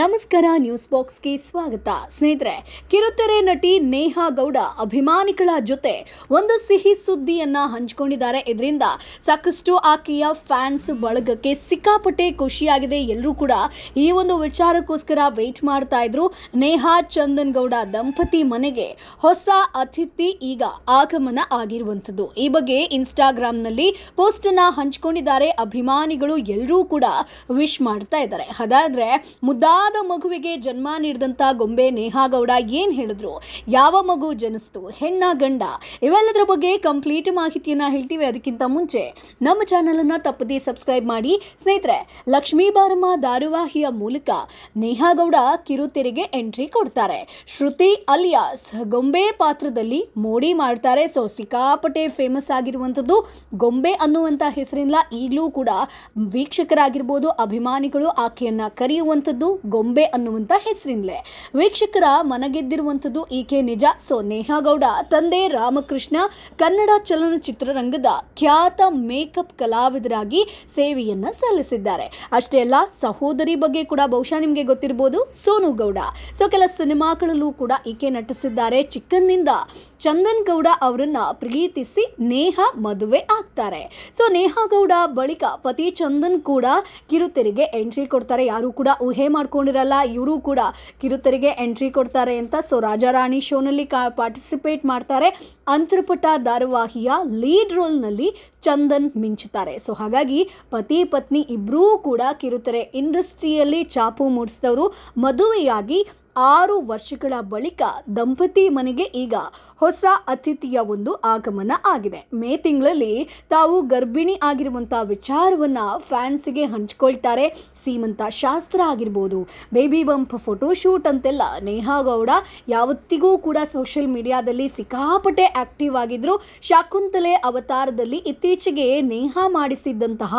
ನಮಸ್ಕಾರ ನ್ಯೂಸ್ ಬಾಕ್ಸ್ಗೆ ಸ್ವಾಗತ ಸ್ನೇಹಿತರೆ ಕಿರುತೆರೆ ನಟಿ ನೇಹಾ ಗೌಡ ಅಭಿಮಾನಿಗಳ ಜೊತೆ ಒಂದು ಸಿಹಿ ಸುದ್ದಿಯನ್ನ ಹಂಚಿಕೊಂಡಿದ್ದಾರೆ ಇದರಿಂದ ಸಾಕಷ್ಟು ಆಕೆಯ ಫ್ಯಾನ್ಸ್ ಬಳಗಕ್ಕೆ ಸಿಕ್ಕಾಪಟ್ಟೆ ಖುಷಿಯಾಗಿದೆ ಎಲ್ಲರೂ ಕೂಡ ಈ ಒಂದು ವಿಚಾರಕ್ಕೋಸ್ಕರ ವೆಯ್ಟ್ ಮಾಡ್ತಾ ಇದ್ರು ನೇಹಾ ಚಂದನ್ ಗೌಡ ದಂಪತಿ ಮನೆಗೆ ಹೊಸ ಅತಿಥಿ ಈಗ ಆಗಮನ ಆಗಿರುವಂಥದ್ದು ಈ ಬಗ್ಗೆ ಇನ್ಸ್ಟಾಗ್ರಾಮ್ನಲ್ಲಿ ಅನ್ನ ಹಂಚಿಕೊಂಡಿದ್ದಾರೆ ಅಭಿಮಾನಿಗಳು ಎಲ್ಲರೂ ಕೂಡ ವಿಶ್ ಮಾಡ್ತಾ ಇದ್ದಾರೆ ಅದಾದರೆ ಮುದ್ದ ಆದ ಮಗುವಿಗೆ ಜನ್ಮ ನೀಡಿದಂಥ ಗೊಂಬೆ ನೇಹಾಗೌಡ ಏನು ಹೇಳಿದ್ರು ಯಾವ ಮಗು ಜನಿಸ್ತು ಹೆಣ್ಣ ಗಂಡ ಇವೆಲ್ಲದರ ಬಗ್ಗೆ ಕಂಪ್ಲೀಟ್ ಮಾಹಿತಿಯನ್ನು ಹೇಳ್ತೀವಿ ಅದಕ್ಕಿಂತ ಮುಂಚೆ ನಮ್ಮ ಚಾನಲನ್ನು ತಪ್ಪದೇ ಸಬ್ಸ್ಕ್ರೈಬ್ ಮಾಡಿ ಸ್ನೇಹಿತರೆ ಲಕ್ಷ್ಮೀ ಬಾರಮ್ಮ ಧಾರಾವಾಹಿಯ ಮೂಲಕ ನೇಹಾಗೌಡ ಕಿರುತೆರೆಗೆ ಎಂಟ್ರಿ ಕೊಡ್ತಾರೆ ಶ್ರುತಿ ಅಲಿಯಾಸ್ ಗೊಂಬೆ ಪಾತ್ರದಲ್ಲಿ ಮೋಡಿ ಮಾಡ್ತಾರೆ ಸೊ ಸಿಕ್ಕಾಪಟ್ಟೆ ಫೇಮಸ್ ಆಗಿರುವಂಥದ್ದು ಗೊಂಬೆ ಅನ್ನುವಂಥ ಹೆಸರಿಂದ ಈಗಲೂ ಕೂಡ ವೀಕ್ಷಕರಾಗಿರ್ಬೋದು ಅಭಿಮಾನಿಗಳು ಆಕೆಯನ್ನು ಕರೆಯುವಂಥದ್ದು ಗೊಂಬೆ ಅನ್ನುವಂಥ ಹೆಸರಿಂದಲೇ ವೀಕ್ಷಕರ ಮನಗೆದ್ದಿರುವಂಥದ್ದು ಈಕೆ ನಿಜ ಸೊ ನೇಹಾ ಗೌಡ ತಂದೆ ರಾಮಕೃಷ್ಣ ಕನ್ನಡ ಚಲನಚಿತ್ರರಂಗದ ಖ್ಯಾತ ಮೇಕಪ್ ಕಲಾವಿದರಾಗಿ ಸೇವೆಯನ್ನು ಸಲ್ಲಿಸಿದ್ದಾರೆ ಅಷ್ಟೇ ಅಲ್ಲ ಸಹೋದರಿ ಬಗ್ಗೆ ಕೂಡ ಬಹುಶಃ ನಿಮಗೆ ಗೊತ್ತಿರ್ಬೋದು ಸೋನು ಗೌಡ ಸೊ ಕೆಲ ಸಿನಿಮಾಗಳಲ್ಲೂ ಕೂಡ ಈಕೆ ನಟಿಸಿದ್ದಾರೆ ಚಿಕ್ಕಂದಿನಿಂದ ಚಂದನ್ ಗೌಡ ಅವರನ್ನ ಪ್ರೀತಿಸಿ ನೇಹಾ ಮದುವೆ ಆಗ್ತಾರೆ ಸೊ ನೇಹಾ ಗೌಡ ಬಳಿಕ ಪತಿ ಚಂದನ್ ಕೂಡ ಕಿರುತೆರೆಗೆ ಎಂಟ್ರಿ ಕೊಡ್ತಾರೆ ಯಾರು ಕೂಡ ಊಹೆ ಮಾಡ್ಕೊಂಡು ಮಾಡ್ಕೊಂಡಿರಲ್ಲ ಇವರು ಕೂಡ ಕಿರುತೆರಿಗೆ ಎಂಟ್ರಿ ಕೊಡ್ತಾರೆ ಅಂತ ಸೊ ರಾಜಾರಾಣಿ ಶೋನಲ್ಲಿ ಕಾ ಪಾರ್ಟಿಸಿಪೇಟ್ ಮಾಡ್ತಾರೆ ಅಂತ್ರಪುಟ ಧಾರಾವಾಹಿಯ ಲೀಡ್ ರೋಲ್ನಲ್ಲಿ ಚಂದನ್ ಮಿಂಚುತ್ತಾರೆ ಸೊ ಹಾಗಾಗಿ ಪತಿ ಪತ್ನಿ ಇಬ್ಬರೂ ಕೂಡ ಕಿರುತೆರೆ ಇಂಡಸ್ಟ್ರಿಯಲ್ಲಿ ಚಾಪು ಮೂಡಿಸಿದವರು ಮದುವೆಯಾಗಿ ಆರು ವರ್ಷಗಳ ಬಳಿಕ ದಂಪತಿ ಮನೆಗೆ ಈಗ ಹೊಸ ಅತಿಥಿಯ ಒಂದು ಆಗಮನ ಆಗಿದೆ ಮೇ ತಿಂಗಳಲ್ಲಿ ತಾವು ಗರ್ಭಿಣಿ ಆಗಿರುವಂಥ ವಿಚಾರವನ್ನು ಫ್ಯಾನ್ಸಿಗೆ ಹಂಚಿಕೊಳ್ತಾರೆ ಸೀಮಂತ ಶಾಸ್ತ್ರ ಆಗಿರ್ಬೋದು ಬೇಬಿ ಬಂಪ್ ಫೋಟೋಶೂಟ್ ಅಂತೆಲ್ಲ ನೇಹಾ ಗೌಡ ಯಾವತ್ತಿಗೂ ಕೂಡ ಸೋಷಿಯಲ್ ಮೀಡಿಯಾದಲ್ಲಿ ಸಿಕ್ಕಾಪಟ್ಟೆ ಆಕ್ಟಿವ್ ಆಗಿದ್ರು ಶಾಕುಂತಲೆ ಅವತಾರದಲ್ಲಿ ಇತ್ತೀಚೆಗೆ ನೇಹಾ ಮಾಡಿಸಿದ್ದಂತಹ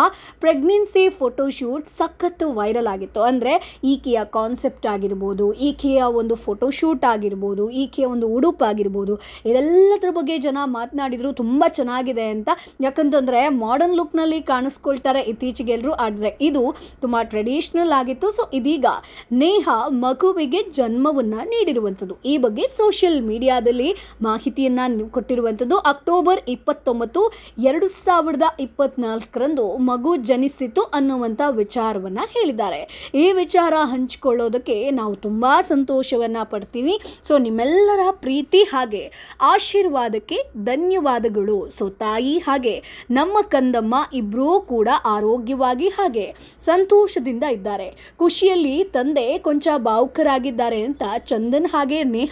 ಪ್ರೆಗ್ನೆನ್ಸಿ ಫೋಟೋಶೂಟ್ ಸಖತ್ತು ವೈರಲ್ ಆಗಿತ್ತು ಅಂದರೆ ಈಕೆಯ ಕಾನ್ಸೆಪ್ಟ್ ಆಗಿರ್ಬೋದು ಈಕೆ ಈಕೆಯ ಒಂದು ಫೋಟೋಶೂಟ್ ಆಗಿರ್ಬೋದು ಈಕೆಯ ಒಂದು ಉಡುಪಾಗಿರ್ಬೋದು ಇದೆಲ್ಲದ್ರ ಬಗ್ಗೆ ಜನ ಮಾತನಾಡಿದ್ರು ತುಂಬ ಚೆನ್ನಾಗಿದೆ ಅಂತ ಯಾಕಂತಂದರೆ ಮಾಡರ್ನ್ ಲುಕ್ನಲ್ಲಿ ಕಾಣಿಸ್ಕೊಳ್ತಾರೆ ಇತ್ತೀಚೆಗೆ ಎಲ್ಲರೂ ಆದರೆ ಇದು ತುಂಬ ಟ್ರೆಡಿಷ್ನಲ್ ಆಗಿತ್ತು ಸೊ ಇದೀಗ ನೇಹ ಮಗುವಿಗೆ ಜನ್ಮವನ್ನು ನೀಡಿರುವಂಥದ್ದು ಈ ಬಗ್ಗೆ ಸೋಷಿಯಲ್ ಮೀಡಿಯಾದಲ್ಲಿ ಮಾಹಿತಿಯನ್ನು ಕೊಟ್ಟಿರುವಂಥದ್ದು ಅಕ್ಟೋಬರ್ ಇಪ್ಪತ್ತೊಂಬತ್ತು ಎರಡು ಸಾವಿರದ ಇಪ್ಪತ್ನಾಲ್ಕರಂದು ಮಗು ಜನಿಸಿತು ಅನ್ನುವಂಥ ವಿಚಾರವನ್ನು ಹೇಳಿದ್ದಾರೆ ಈ ವಿಚಾರ ಹಂಚಿಕೊಳ್ಳೋದಕ್ಕೆ ನಾವು ತುಂಬ ಸಂತೋಷವನ್ನು ಪಡ್ತೀನಿ ಸೊ ನಿಮ್ಮೆಲ್ಲರ ಪ್ರೀತಿ ಹಾಗೆ ಆಶೀರ್ವಾದಕ್ಕೆ ಧನ್ಯವಾದಗಳು ಸೊ ತಾಯಿ ಹಾಗೆ ನಮ್ಮ ಕಂದಮ್ಮ ಇಬ್ಬರೂ ಕೂಡ ಆರೋಗ್ಯವಾಗಿ ಹಾಗೆ ಸಂತೋಷದಿಂದ ಇದ್ದಾರೆ ಖುಷಿಯಲ್ಲಿ ತಂದೆ ಕೊಂಚ ಭಾವುಕರಾಗಿದ್ದಾರೆ ಅಂತ ಚಂದನ್ ಹಾಗೆ ನೇಹ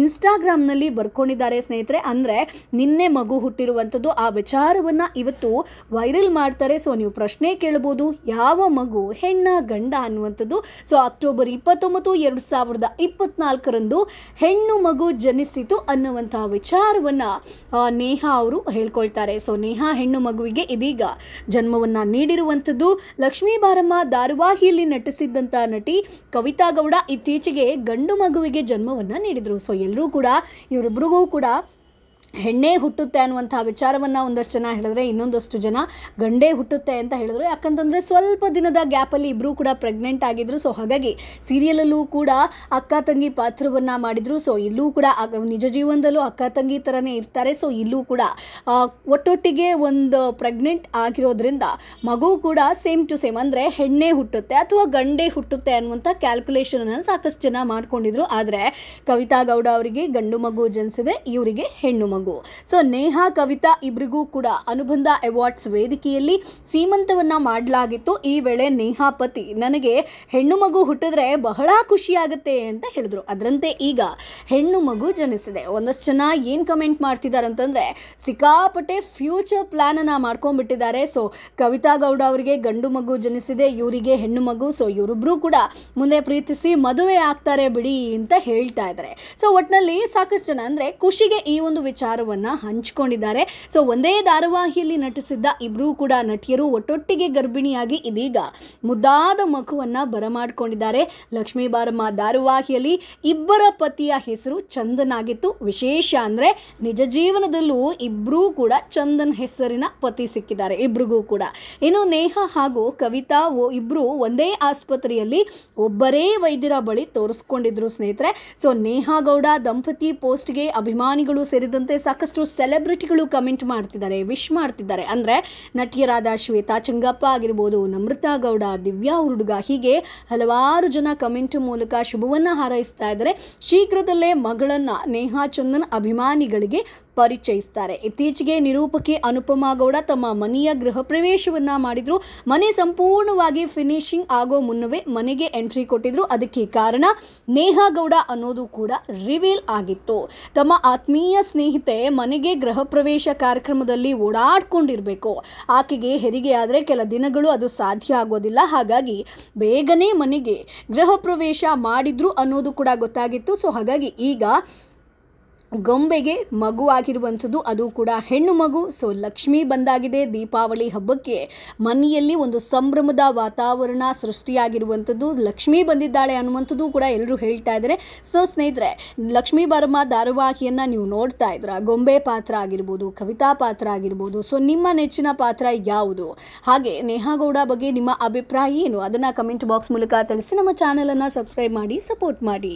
ಇನ್ಸ್ಟಾಗ್ರಾಮ್ನಲ್ಲಿ ಬರ್ಕೊಂಡಿದ್ದಾರೆ ಸ್ನೇಹಿತರೆ ಅಂದರೆ ನಿನ್ನೆ ಮಗು ಹುಟ್ಟಿರುವಂಥದ್ದು ಆ ವಿಚಾರವನ್ನು ಇವತ್ತು ವೈರಲ್ ಮಾಡ್ತಾರೆ ಸೊ ನೀವು ಪ್ರಶ್ನೆ ಕೇಳ್ಬೋದು ಯಾವ ಮಗು ಹೆಣ್ಣ ಗಂಡ ಅನ್ನುವಂಥದ್ದು ಸೊ ಅಕ್ಟೋಬರ್ ಇಪ್ಪತ್ತೊಂಬತ್ತು ಎರಡು ಸಾವಿರದ ಸಾವಿರದ ಇಪ್ಪತ್ನಾಲ್ಕರಂದು ಹೆಣ್ಣು ಮಗು ಜನಿಸಿತು ಅನ್ನುವಂತಹ ವಿಚಾರವನ್ನು ನೇಹಾ ಅವರು ಹೇಳ್ಕೊಳ್ತಾರೆ ಸೊ ನೇಹಾ ಹೆಣ್ಣು ಮಗುವಿಗೆ ಇದೀಗ ಜನ್ಮವನ್ನು ನೀಡಿರುವಂಥದ್ದು ಲಕ್ಷ್ಮೀ ಬಾರಮ್ಮ ಧಾರಾವಾಹಿಯಲ್ಲಿ ನಟಿಸಿದ್ದಂಥ ನಟಿ ಕವಿತಾ ಗೌಡ ಇತ್ತೀಚೆಗೆ ಗಂಡು ಮಗುವಿಗೆ ಜನ್ಮವನ್ನು ನೀಡಿದರು ಸೊ ಎಲ್ಲರೂ ಕೂಡ ಇವರಿಬ್ಬರಿಗೂ ಕೂಡ ಹೆಣ್ಣೇ ಹುಟ್ಟುತ್ತೆ ಅನ್ನುವಂಥ ವಿಚಾರವನ್ನು ಒಂದಷ್ಟು ಜನ ಹೇಳಿದ್ರೆ ಇನ್ನೊಂದಷ್ಟು ಜನ ಗಂಡೇ ಹುಟ್ಟುತ್ತೆ ಅಂತ ಹೇಳಿದ್ರು ಯಾಕಂತಂದರೆ ಸ್ವಲ್ಪ ದಿನದ ಗ್ಯಾಪಲ್ಲಿ ಇಬ್ಬರೂ ಕೂಡ ಪ್ರೆಗ್ನೆಂಟ್ ಆಗಿದ್ರು ಸೊ ಹಾಗಾಗಿ ಸೀರಿಯಲಲ್ಲೂ ಕೂಡ ಅಕ್ಕ ತಂಗಿ ಪಾತ್ರವನ್ನು ಮಾಡಿದರು ಸೊ ಇಲ್ಲೂ ಕೂಡ ನಿಜ ಜೀವನದಲ್ಲೂ ಅಕ್ಕ ತಂಗಿ ಥರನೇ ಇರ್ತಾರೆ ಸೊ ಇಲ್ಲೂ ಕೂಡ ಒಟ್ಟೊಟ್ಟಿಗೆ ಒಂದು ಪ್ರೆಗ್ನೆಂಟ್ ಆಗಿರೋದ್ರಿಂದ ಮಗು ಕೂಡ ಸೇಮ್ ಟು ಸೇಮ್ ಅಂದರೆ ಹೆಣ್ಣೆ ಹುಟ್ಟುತ್ತೆ ಅಥವಾ ಗಂಡೇ ಹುಟ್ಟುತ್ತೆ ಅನ್ನುವಂಥ ಕ್ಯಾಲ್ಕುಲೇಷನನ್ನು ಸಾಕಷ್ಟು ಜನ ಮಾಡ್ಕೊಂಡಿದ್ರು ಆದರೆ ಕವಿತಾ ಗೌಡ ಅವರಿಗೆ ಗಂಡು ಮಗು ಜನಿಸಿದೆ ಇವರಿಗೆ ಹೆಣ್ಣು ಮಗು ಮಗು ಸೊ ನೇಹಾ ಕವಿತಾ ಇಬ್ಬರಿಗೂ ಕೂಡ ಅನುಬಂಧ ಅವಾರ್ಡ್ಸ್ ವೇದಿಕೆಯಲ್ಲಿ ಸೀಮಂತವನ್ನ ಮಾಡಲಾಗಿತ್ತು ಈ ವೇಳೆ ನೇಹಾ ಪತಿ ನನಗೆ ಹೆಣ್ಣು ಮಗು ಹುಟ್ಟಿದ್ರೆ ಬಹಳ ಖುಷಿಯಾಗುತ್ತೆ ಅಂತ ಹೇಳಿದ್ರು ಅದರಂತೆ ಈಗ ಹೆಣ್ಣು ಮಗು ಜನಿಸಿದೆ ಒಂದಷ್ಟು ಜನ ಏನ್ ಕಮೆಂಟ್ ಮಾಡ್ತಿದ್ದಾರೆ ಅಂತಂದ್ರೆ ಸಿಕ್ಕಾಪಟ್ಟೆ ಫ್ಯೂಚರ್ ಪ್ಲ್ಯಾನನ್ನು ಮಾಡ್ಕೊಂಡ್ಬಿಟ್ಟಿದ್ದಾರೆ ಸೊ ಕವಿತಾ ಗೌಡ ಅವರಿಗೆ ಗಂಡು ಮಗು ಜನಿಸಿದೆ ಇವರಿಗೆ ಹೆಣ್ಣು ಮಗು ಸೊ ಇವರಿಬ್ಬರೂ ಕೂಡ ಮುಂದೆ ಪ್ರೀತಿಸಿ ಮದುವೆ ಆಗ್ತಾರೆ ಬಿಡಿ ಅಂತ ಹೇಳ್ತಾ ಇದ್ದಾರೆ ಸೊ ಒಟ್ನಲ್ಲಿ ಸಾಕಷ್ಟು ಜನ ಅಂದರೆ ಖುಷಿಗೆ ಈ ಒಂದು ವಿಚಾರ ಹಂಚ್ಕೊಂಡಿದ್ದಾರೆ ಹಂಚಿಕೊಂಡಿದ್ದಾರೆ ಸೊ ಒಂದೇ ಧಾರಾವಾಹಿಯಲ್ಲಿ ನಟಿಸಿದ್ದ ಇಬ್ಬರೂ ಕೂಡ ನಟಿಯರು ಒಟ್ಟೊಟ್ಟಿಗೆ ಗರ್ಭಿಣಿಯಾಗಿ ಇದೀಗ ಮುದ್ದಾದ ಮಗುವನ್ನ ಬರಮಾಡಿಕೊಂಡಿದ್ದಾರೆ ಲಕ್ಷ್ಮೀ ಬಾರಮ್ಮ ಧಾರಾವಾಹಿಯಲ್ಲಿ ಇಬ್ಬರ ಪತಿಯ ಹೆಸರು ಚಂದನ್ ಆಗಿತ್ತು ವಿಶೇಷ ಅಂದ್ರೆ ನಿಜ ಜೀವನದಲ್ಲೂ ಇಬ್ಬರೂ ಕೂಡ ಚಂದನ್ ಹೆಸರಿನ ಪತಿ ಸಿಕ್ಕಿದ್ದಾರೆ ಇಬ್ರಿಗೂ ಕೂಡ ಇನ್ನು ನೇಹ ಹಾಗೂ ಕವಿತಾ ಇಬ್ರು ಒಂದೇ ಆಸ್ಪತ್ರೆಯಲ್ಲಿ ಒಬ್ಬರೇ ವೈದ್ಯರ ಬಳಿ ತೋರಿಸ್ಕೊಂಡಿದ್ರು ಸ್ನೇಹಿತರೆ ಸೊ ನೇಹಾ ಗೌಡ ದಂಪತಿ ಪೋಸ್ಟ್ಗೆ ಅಭಿಮಾನಿಗಳು ಸೇರಿದಂತೆ ಸಾಕಷ್ಟು ಸೆಲೆಬ್ರಿಟಿಗಳು ಕಮೆಂಟ್ ಮಾಡ್ತಿದ್ದಾರೆ ವಿಶ್ ಮಾಡ್ತಿದ್ದಾರೆ ಅಂದರೆ ನಟಿಯರಾದ ಶ್ವೇತಾ ಚಂಗಪ್ಪ ಆಗಿರ್ಬೋದು ನಮೃತಾ ಗೌಡ ದಿವ್ಯಾ ಹುಡುಗ ಹೀಗೆ ಹಲವಾರು ಜನ ಕಮೆಂಟ್ ಮೂಲಕ ಶುಭವನ್ನು ಹಾರೈಸ್ತಾ ಇದ್ದಾರೆ ಶೀಘ್ರದಲ್ಲೇ ಮಗಳನ್ನು ನೇಹಾ ಚಂದನ್ ಅಭಿಮಾನಿಗಳಿಗೆ ಪರಿಚಯಿಸ್ತಾರೆ ಇತ್ತೀಚೆಗೆ ನಿರೂಪಕಿ ಅನುಪಮಾ ಗೌಡ ತಮ್ಮ ಮನೆಯ ಗೃಹ ಪ್ರವೇಶವನ್ನು ಮಾಡಿದ್ರು ಮನೆ ಸಂಪೂರ್ಣವಾಗಿ ಫಿನಿಶಿಂಗ್ ಆಗೋ ಮುನ್ನವೇ ಮನೆಗೆ ಎಂಟ್ರಿ ಕೊಟ್ಟಿದ್ರು ಅದಕ್ಕೆ ಕಾರಣ ನೇಹಾ ಗೌಡ ಅನ್ನೋದು ಕೂಡ ರಿವೀಲ್ ಆಗಿತ್ತು ತಮ್ಮ ಆತ್ಮೀಯ ಸ್ನೇಹಿತ ಮನೆಗೆ ಗೃಹ ಪ್ರವೇಶ ಕಾರ್ಯಕ್ರಮದಲ್ಲಿ ಓಡಾಡ್ಕೊಂಡಿರಬೇಕು ಆಕೆಗೆ ಹೆರಿಗೆ ಆದರೆ ಕೆಲ ದಿನಗಳು ಅದು ಸಾಧ್ಯ ಆಗೋದಿಲ್ಲ ಹಾಗಾಗಿ ಬೇಗನೆ ಮನೆಗೆ ಗೃಹ ಪ್ರವೇಶ ಮಾಡಿದ್ರು ಅನ್ನೋದು ಕೂಡ ಗೊತ್ತಾಗಿತ್ತು ಸೊ ಹಾಗಾಗಿ ಈಗ ಗೊಂಬೆಗೆ ಮಗು ಆಗಿರುವಂಥದ್ದು ಅದು ಕೂಡ ಹೆಣ್ಣು ಮಗು ಸೊ ಲಕ್ಷ್ಮಿ ಬಂದಾಗಿದೆ ದೀಪಾವಳಿ ಹಬ್ಬಕ್ಕೆ ಮನೆಯಲ್ಲಿ ಒಂದು ಸಂಭ್ರಮದ ವಾತಾವರಣ ಸೃಷ್ಟಿಯಾಗಿರುವಂಥದ್ದು ಲಕ್ಷ್ಮಿ ಬಂದಿದ್ದಾಳೆ ಅನ್ನುವಂಥದ್ದು ಕೂಡ ಎಲ್ಲರೂ ಹೇಳ್ತಾ ಇದ್ದಾರೆ ಸೊ ಸ್ನೇಹಿತರೆ ಲಕ್ಷ್ಮೀ ಬರ್ಮ ಧಾರಾವಾಹಿಯನ್ನು ನೀವು ನೋಡ್ತಾ ಇದ್ರ ಗೊಂಬೆ ಪಾತ್ರ ಆಗಿರ್ಬೋದು ಕವಿತಾ ಪಾತ್ರ ಆಗಿರ್ಬೋದು ಸೊ ನಿಮ್ಮ ನೆಚ್ಚಿನ ಪಾತ್ರ ಯಾವುದು ಹಾಗೆ ನೇಹಾಗೌಡ ಬಗ್ಗೆ ನಿಮ್ಮ ಅಭಿಪ್ರಾಯ ಏನು ಅದನ್ನು ಕಮೆಂಟ್ ಬಾಕ್ಸ್ ಮೂಲಕ ತಿಳಿಸಿ ನಮ್ಮ ಚಾನಲನ್ನು ಸಬ್ಸ್ಕ್ರೈಬ್ ಮಾಡಿ ಸಪೋರ್ಟ್ ಮಾಡಿ